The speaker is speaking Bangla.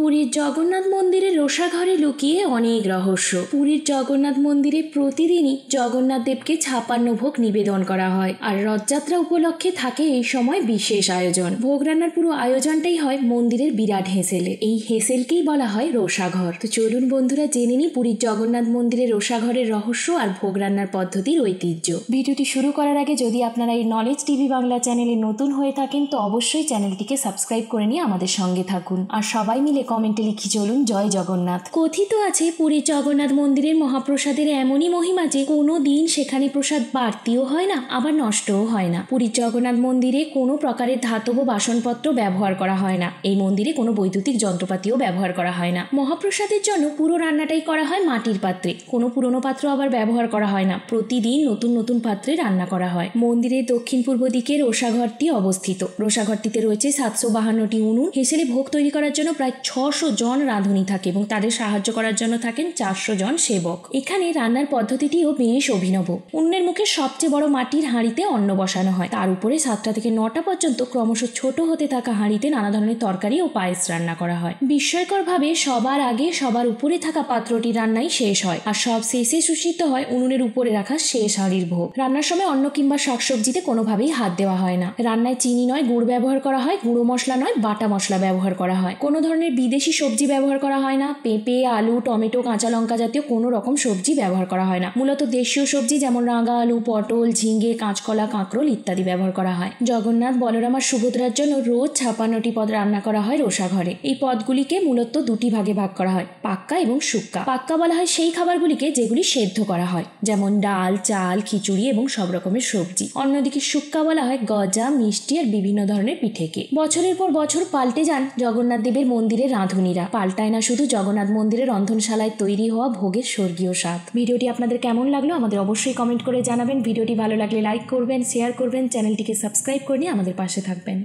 পুরীর জগন্নাথ মন্দিরের রোষাঘরে লুকিয়ে অনেক রহস্য পুরীর জগন্নাথ মন্দিরে প্রতিদিনই জগন্নাথ দেবকে ছাপান্ন ভোগ নিবেদন করা হয় আর রথযাত্রা উপলক্ষে থাকে এই সময় বিশেষ আয়োজন ভোগ রান্নার পুরো আয়োজনটাই হয় মন্দিরের বিরাট হেঁসেলে এই হেসেলকেই বলা হয় রোষাঘর তো চলুন বন্ধুরা জেনে নি পুরীর জগন্নাথ মন্দিরের রোষাঘরের রহস্য আর ভোগ রান্নার পদ্ধতির ঐতিহ্য ভিডিওটি শুরু করার আগে যদি আপনারা এই নলেজ টিভি বাংলা চ্যানেলে নতুন হয়ে থাকেন তো অবশ্যই চ্যানেলটিকে সাবস্ক্রাইব করে নিয়ে আমাদের সঙ্গে থাকুন আর সবাই মিলে কমেন্টে লিখি চলুন জয় জগন্নাথ কথিত আছে পুরীর জগন্নাথ মন্দিরের মহাপ্রসাদের এমনই মহিমা যে কোনো দিন সেখানে প্রসাদ বাড়তিও হয় না আবার নষ্টও হয় না পুরীর জগন্নাথ মন্দিরে কোনো প্রকারের ধাতব বাসনপত্র ব্যবহার করা হয় না এই মন্দিরে কোনো বৈদ্যুতিক যন্ত্রপাতিও ব্যবহার করা হয় না মহাপ্রসাদের জন্য পুরো রান্নাটাই করা হয় মাটির পাত্রে কোনো পুরনো পাত্র আবার ব্যবহার করা হয় না প্রতিদিন নতুন নতুন পাত্রে রান্না করা হয় মন্দিরের দক্ষিণ পূর্ব দিকে রোষাঘরটি অবস্থিত রোষাঘরটিতে রয়েছে সাতশো বাহান্নটি উনুন হেসেলে ভোগ তৈরি করার জন্য প্রায় ছ ছশো জন রাঁধুনি থাকে এবং তাদের সাহায্য করার জন্য থাকেন চারশো জন সেবক এখানে রান্নার পদ্ধতিটিও বেশ অভিনব অন্যের মুখে সবচেয়ে বড় মাটির হাঁড়িতে অন্ন বসানো হয় তার উপরে সাতটা থেকে নটা পর্যন্ত ক্রমশ ছোট হতে থাকা হাঁড়িতে নানা ধরনের তরকারি ও পায়েস রান্না করা হয় বিস্ময়করভাবে সবার আগে সবার উপরে থাকা পাত্রটি রান্নাই শেষ হয় আর সব শেষে সুশিত হয় উনুনের উপরে রাখা শেষ হাঁড়ির ভোগ রান্নার সময় অন্য কিংবা শাকসবজিতে কোনোভাবেই হাত দেওয়া হয় না রান্নায় চিনি নয় গুড় ব্যবহার করা হয় গুঁড়ো মশলা নয় বাটা মশলা ব্যবহার করা হয় কোনো ধরনের বিদেশি সবজি ব্যবহার করা হয় না পেঁপে আলু টমেটো কাঁচা লঙ্কা জাতীয় কোনো রকম সবজি ব্যবহার করা হয় না মূলত দেশীয় সবজি যেমন রাঙা আলু পটল ঝিঙে কাঁচকলা কাঁকরোল ইত্যাদি ব্যবহার করা হয় জগন্নাথ বলরাম আর সুভদ্রার জন্য রোজ ছাপান্নটি পদ রান্না করা হয় রোষাঘরে এই পদগুলিকে মূলত দুটি ভাগে ভাগ করা হয় পাক্কা এবং শুক্কা পাক্কা বলা হয় সেই খাবারগুলিকে যেগুলি সেদ্ধ করা হয় যেমন ডাল চাল খিচুড়ি এবং সব রকমের সবজি অন্যদিকে শুক্কা বলা হয় গজা মিষ্টি আর বিভিন্ন ধরনের পিঠেকে বছরের পর বছর পাল্টে যান জগন্নাথ দেবের মন্দিরের রাঁধুনিরা পাল্টায় না শুধু জগন্নাথ মন্দিরের রন্ধনশালায় তৈরি হওয়া ভোগের স্বর্গীয় স্বাদ ভিডিওটি আপনাদের কেমন লাগলো আমাদের অবশ্যই কমেন্ট করে জানাবেন ভিডিওটি ভালো লাগলে লাইক করবেন শেয়ার করবেন চ্যানেলটিকে সাবস্ক্রাইব করে নিয়ে আমাদের পাশে থাকবেন